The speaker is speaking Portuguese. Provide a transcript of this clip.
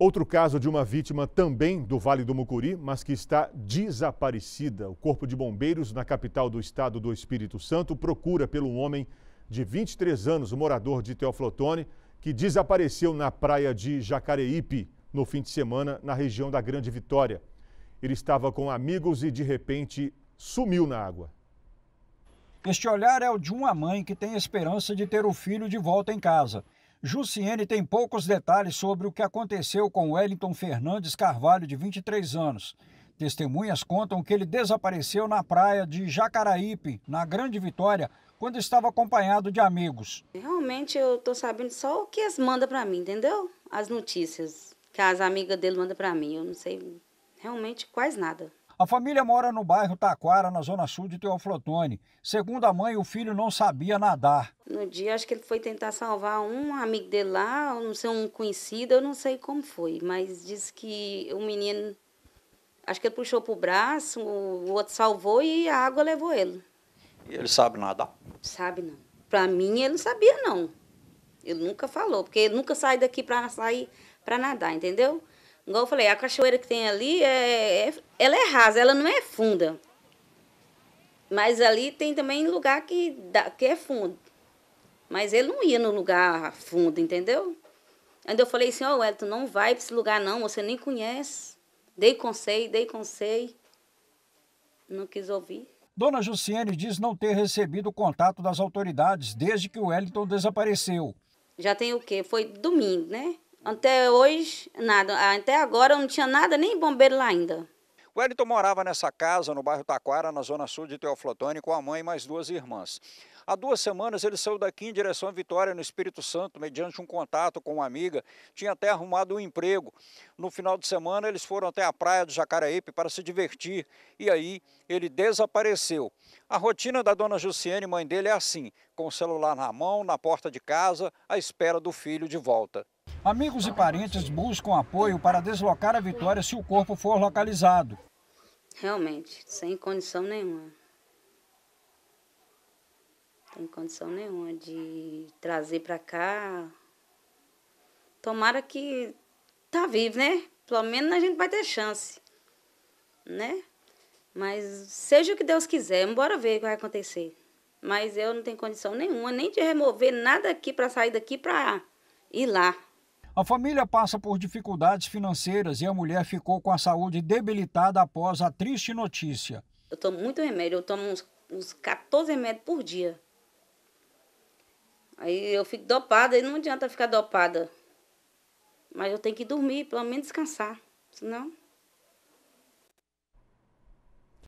Outro caso de uma vítima também do Vale do Mucuri, mas que está desaparecida. O Corpo de Bombeiros na capital do estado do Espírito Santo procura pelo homem de 23 anos, morador de Teoflotone, que desapareceu na praia de Jacareípe no fim de semana na região da Grande Vitória. Ele estava com amigos e de repente sumiu na água. Este olhar é o de uma mãe que tem esperança de ter o filho de volta em casa Jussiene tem poucos detalhes sobre o que aconteceu com Wellington Fernandes Carvalho, de 23 anos. Testemunhas contam que ele desapareceu na praia de Jacaraípe, na Grande Vitória, quando estava acompanhado de amigos. Realmente eu estou sabendo só o que eles mandam para mim, entendeu? As notícias que as amigas dele mandam para mim. Eu não sei realmente quase nada. A família mora no bairro Taquara, na zona sul de Teoflotone. Segundo a mãe, o filho não sabia nadar. No dia, acho que ele foi tentar salvar um amigo dele lá, ou não sei, um conhecido, eu não sei como foi, mas disse que o menino, acho que ele puxou para o braço, o outro salvou e a água levou ele. E ele sabe nadar? Sabe não. Para mim, ele não sabia não. Ele nunca falou, porque ele nunca sai daqui para sair para nadar, entendeu? Igual eu falei, a cachoeira que tem ali, é, é, ela é rasa, ela não é funda. Mas ali tem também lugar que, dá, que é fundo. Mas ele não ia no lugar fundo, entendeu? Ainda eu falei assim, ó, oh, Wellington, não vai para esse lugar não, você nem conhece. Dei conselho, dei conselho. Não quis ouvir. Dona Jussiane diz não ter recebido contato das autoridades desde que o Wellington desapareceu. Já tem o quê? Foi domingo, né? Até hoje, nada. Até agora não tinha nada, nem bombeiro lá ainda. O Wellington morava nessa casa no bairro Taquara, na zona sul de Teoflotone, com a mãe e mais duas irmãs. Há duas semanas ele saiu daqui em direção a Vitória, no Espírito Santo, mediante um contato com uma amiga. Tinha até arrumado um emprego. No final de semana eles foram até a praia do Jacareípe para se divertir e aí ele desapareceu. A rotina da dona Jussiane, mãe dele, é assim: com o celular na mão, na porta de casa, à espera do filho de volta. Amigos e parentes buscam apoio para deslocar a Vitória se o corpo for localizado. Realmente, sem condição nenhuma. Sem condição nenhuma de trazer para cá. Tomara que tá vivo, né? Pelo menos a gente vai ter chance, né? Mas seja o que Deus quiser, embora ver o que vai acontecer. Mas eu não tenho condição nenhuma nem de remover nada aqui para sair daqui para ir lá. A família passa por dificuldades financeiras e a mulher ficou com a saúde debilitada após a triste notícia. Eu tomo muito remédio, eu tomo uns, uns 14 remédios por dia. Aí eu fico dopada e não adianta ficar dopada. Mas eu tenho que dormir, pelo menos descansar. Senão